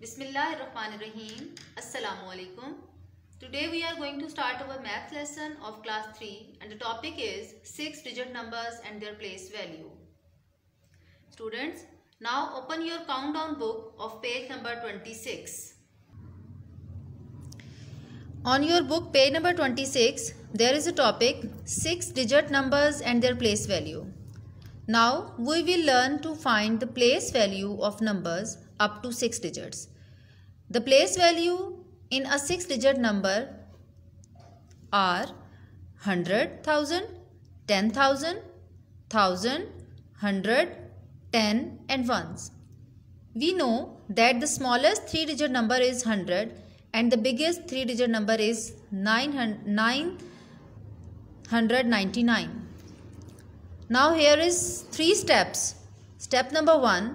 Bismillah ir-Rahman ir-Rahim. Assalamu alaikum. Today we are going to start our math lesson of class 3 and the topic is 6 digit numbers and their place value. Students, now open your countdown book of page number 26. On your book page number 26, there is a topic 6 digit numbers and their place value. Now we will learn to find the place value of numbers up to 6 digits. The place value in a 6 digit number are 100,000, 10,000, 1,000, 100, 10 and 1s. We know that the smallest 3 digit number is 100 and the biggest 3 digit number is 999. Now here is 3 steps. Step number 1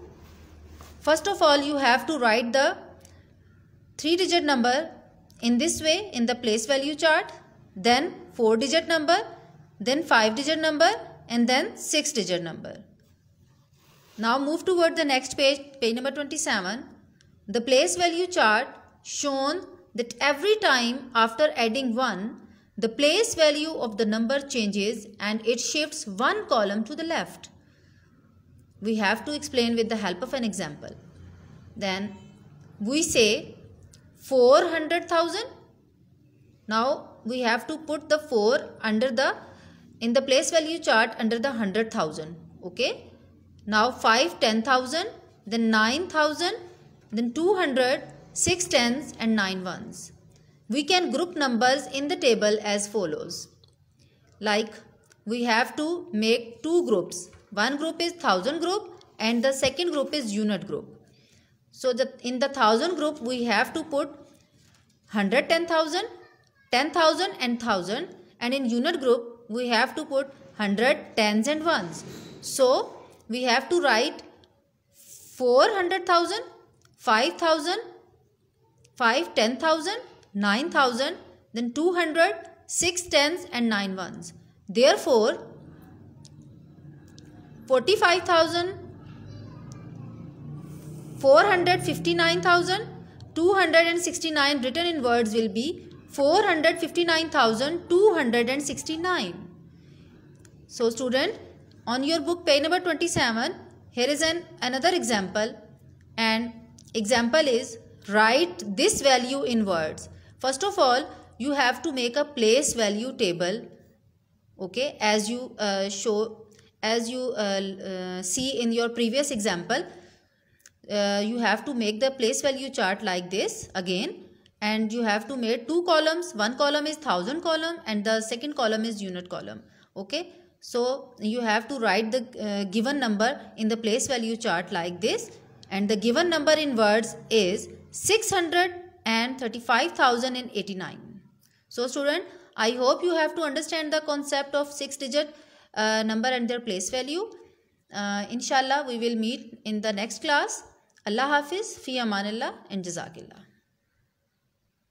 First of all, you have to write the three digit number in this way in the place value chart, then four digit number, then five digit number and then six digit number. Now move toward the next page, page number 27. The place value chart shown that every time after adding 1, the place value of the number changes and it shifts one column to the left we have to explain with the help of an example. Then we say 400,000. Now we have to put the 4 under the in the place value chart under the 100,000. Okay. Now 5, 10,000, then 9,000, then 200, 6 tens and 9 ones. We can group numbers in the table as follows. Like we have to make two groups one group is thousand group and the second group is unit group. So the, in the thousand group we have to put hundred, ten thousand, ten thousand and thousand. 10,000 and 1000 and in unit group we have to put 100, tens and ones. So we have to write 400,000, 5,000, 5, 10,000, 9,000, then 200, 6 tens and 9 ones. Therefore, 459,269 written in words will be 459,269. So student, on your book page number 27, here is an another example and example is write this value in words. First of all, you have to make a place value table okay as you uh, show as you uh, uh, see in your previous example uh, you have to make the place value chart like this again and you have to make two columns one column is thousand column and the second column is unit column okay so you have to write the uh, given number in the place value chart like this and the given number in words is 635,089. So student, I hope you have to understand the concept of 6 digit number and their place value. Uh, inshallah, we will meet in the next class. Allah Hafiz, Fi Amanillah and Jazakillah.